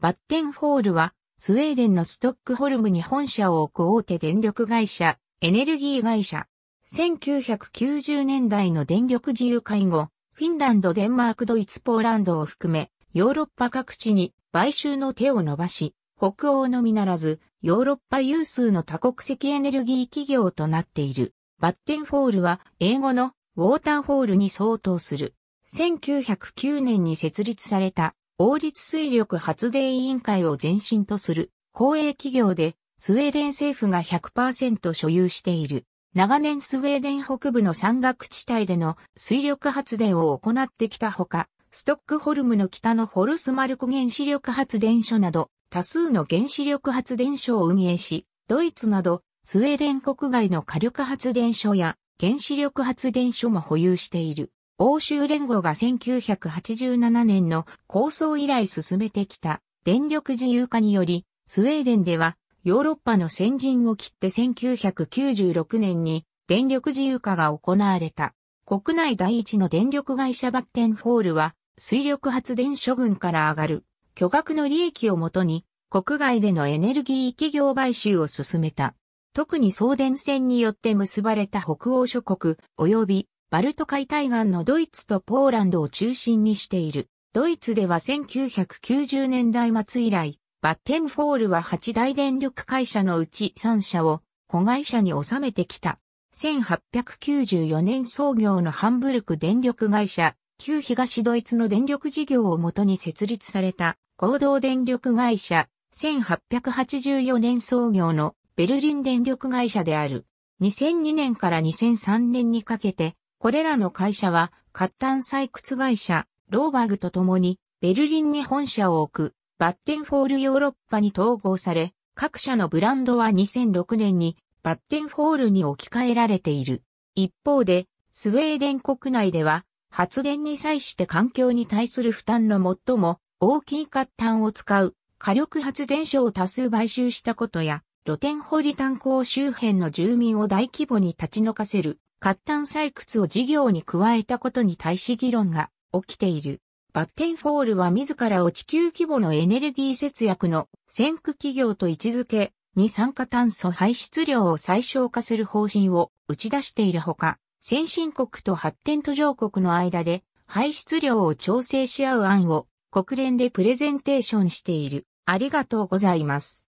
バッテンホールは、スウェーデンのストックホルムに本社を置く大手電力会社、エネルギー会社。1990年代の電力自由会後、フィンランド、デンマーク、ドイツ、ポーランドを含め、ヨーロッパ各地に買収の手を伸ばし、北欧のみならず、ヨーロッパ有数の多国籍エネルギー企業となっている。バッテンホールは英語のウォーターホールに相当する。1909年に設立された王立水力発電委員会を前身とする公営企業でスウェーデン政府が100%所有している。長年スウェーデン北部の山岳地帯での水力発電を行ってきたほか、ストックホルムの北のホルスマルク原子力発電所など多数の原子力発電所を運営し、ドイツなどスウェーデン国外の火力発電所や原子力発電所も保有している。欧州連合が1987年の構想以来進めてきた電力自由化により、スウェーデンではヨーロッパの先陣を切って1996年に電力自由化が行われた。国内第一の電力会社バッテンホールは水力発電所群から上がる巨額の利益をもとに国外でのエネルギー企業買収を進めた。特に送電線によって結ばれた北欧諸国及びバルト海対岸のドイツとポーランドを中心にしている。ドイツでは1990年代末以来、バッテンフォールは8大電力会社のうち3社を子会社に収めてきた。1894年創業のハンブルク電力会社、旧東ドイツの電力事業をもとに設立された合同電力会社、1884年創業のベルリン電力会社である。2002年から2003年にかけてこれらの会社は、活炭採掘会社、ローバグと共に、ベルリンに本社を置く、バッテンフォールヨーロッパに統合され、各社のブランドは2006年に、バッテンフォールに置き換えられている。一方で、スウェーデン国内では、発電に際して環境に対する負担の最も大きい活炭を使う火力発電所を多数買収したことや、露天掘り炭鉱周辺の住民を大規模に立ち退かせる活炭採掘を事業に加えたことに対し議論が起きている。バッテンフォールは自らを地球規模のエネルギー節約の先駆企業と位置づけ、二酸化炭素排出量を最小化する方針を打ち出しているほか、先進国と発展途上国の間で排出量を調整し合う案を国連でプレゼンテーションしている。ありがとうございます。